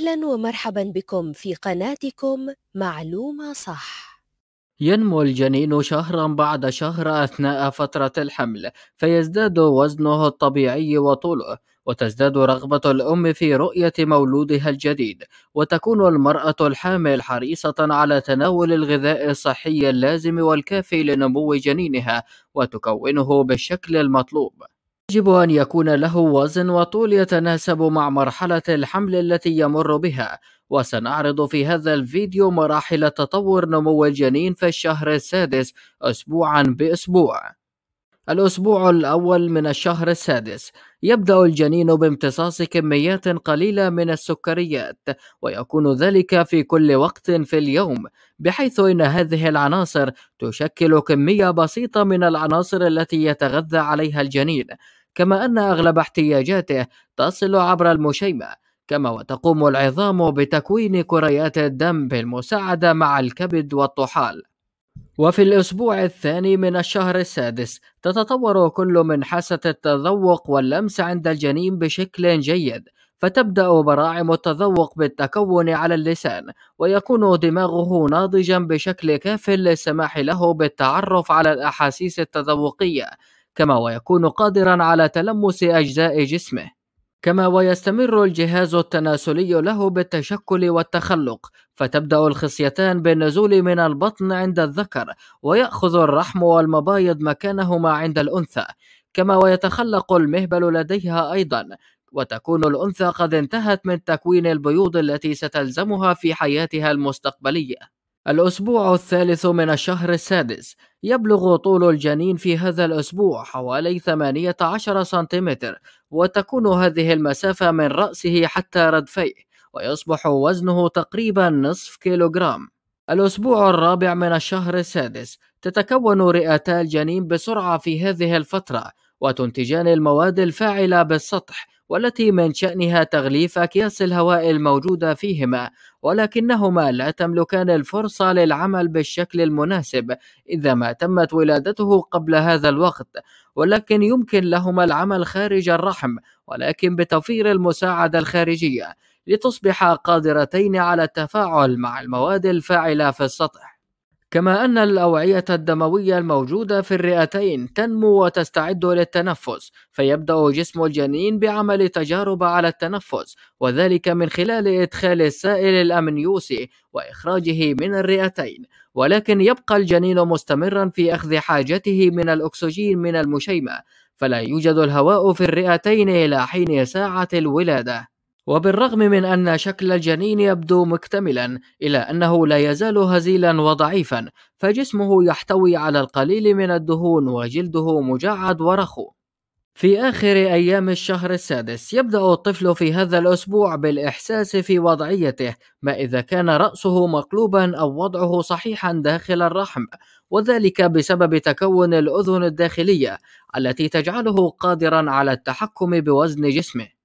أهلا ومرحبا بكم في قناتكم معلومة صح. ينمو الجنين شهرا بعد شهر أثناء فترة الحمل، فيزداد وزنه الطبيعي وطوله، وتزداد رغبة الأم في رؤية مولودها الجديد، وتكون المرأة الحامل حريصة على تناول الغذاء الصحي اللازم والكافي لنمو جنينها، وتكونه بالشكل المطلوب. يجب أن يكون له وزن وطول يتناسب مع مرحلة الحمل التي يمر بها وسنعرض في هذا الفيديو مراحل تطور نمو الجنين في الشهر السادس أسبوعا بأسبوع الأسبوع الأول من الشهر السادس يبدأ الجنين بامتصاص كميات قليلة من السكريات ويكون ذلك في كل وقت في اليوم بحيث أن هذه العناصر تشكل كمية بسيطة من العناصر التي يتغذى عليها الجنين كما أن أغلب احتياجاته تصل عبر المشيمة كما وتقوم العظام بتكوين كريات الدم بالمساعدة مع الكبد والطحال وفي الأسبوع الثاني من الشهر السادس تتطور كل من حاسة التذوق واللمس عند الجنين بشكل جيد فتبدأ براعم التذوق بالتكون على اللسان ويكون دماغه ناضجا بشكل كاف للسماح له بالتعرف على الأحاسيس التذوقية كما ويكون قادرا على تلمس أجزاء جسمه كما ويستمر الجهاز التناسلي له بالتشكل والتخلق فتبدا الخصيتان بالنزول من البطن عند الذكر وياخذ الرحم والمبايض مكانهما عند الانثى كما ويتخلق المهبل لديها ايضا وتكون الانثى قد انتهت من تكوين البيوض التي ستلزمها في حياتها المستقبليه الأسبوع الثالث من الشهر السادس يبلغ طول الجنين في هذا الأسبوع حوالي 18 سنتيمتر وتكون هذه المسافة من رأسه حتى ردفيه ويصبح وزنه تقريبا نصف كيلوغرام الأسبوع الرابع من الشهر السادس تتكون رئتا الجنين بسرعة في هذه الفترة وتنتجان المواد الفاعلة بالسطح والتي من شأنها تغليف أكياس الهواء الموجودة فيهما ولكنهما لا تملكان الفرصة للعمل بالشكل المناسب إذا ما تمت ولادته قبل هذا الوقت ولكن يمكن لهما العمل خارج الرحم ولكن بتوفير المساعدة الخارجية لتصبح قادرتين على التفاعل مع المواد الفاعلة في السطح كما أن الأوعية الدموية الموجودة في الرئتين تنمو وتستعد للتنفس، فيبدأ جسم الجنين بعمل تجارب على التنفس، وذلك من خلال إدخال السائل الأمنيوسي وإخراجه من الرئتين، ولكن يبقى الجنين مستمرًا في أخذ حاجته من الأكسجين من المشيمة، فلا يوجد الهواء في الرئتين إلى حين ساعة الولادة. وبالرغم من أن شكل الجنين يبدو مكتملا إلا أنه لا يزال هزيلا وضعيفا فجسمه يحتوي على القليل من الدهون وجلده مجعد ورخو في آخر أيام الشهر السادس يبدأ الطفل في هذا الأسبوع بالإحساس في وضعيته ما إذا كان رأسه مقلوبا أو وضعه صحيحا داخل الرحم وذلك بسبب تكون الأذن الداخلية التي تجعله قادرا على التحكم بوزن جسمه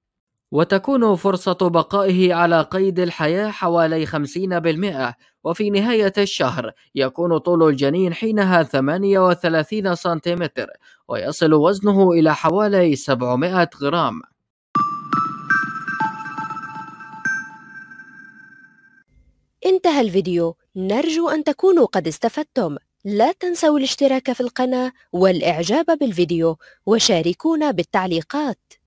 وتكون فرصة بقائه على قيد الحياة حوالي خمسين بالمئة وفي نهاية الشهر يكون طول الجنين حينها ثمانية وثلاثين سنتيمتر ويصل وزنه إلى حوالي سبعمائة غرام انتهى الفيديو نرجو أن تكونوا قد استفدتم لا تنسوا الاشتراك في القناة والإعجاب بالفيديو وشاركونا بالتعليقات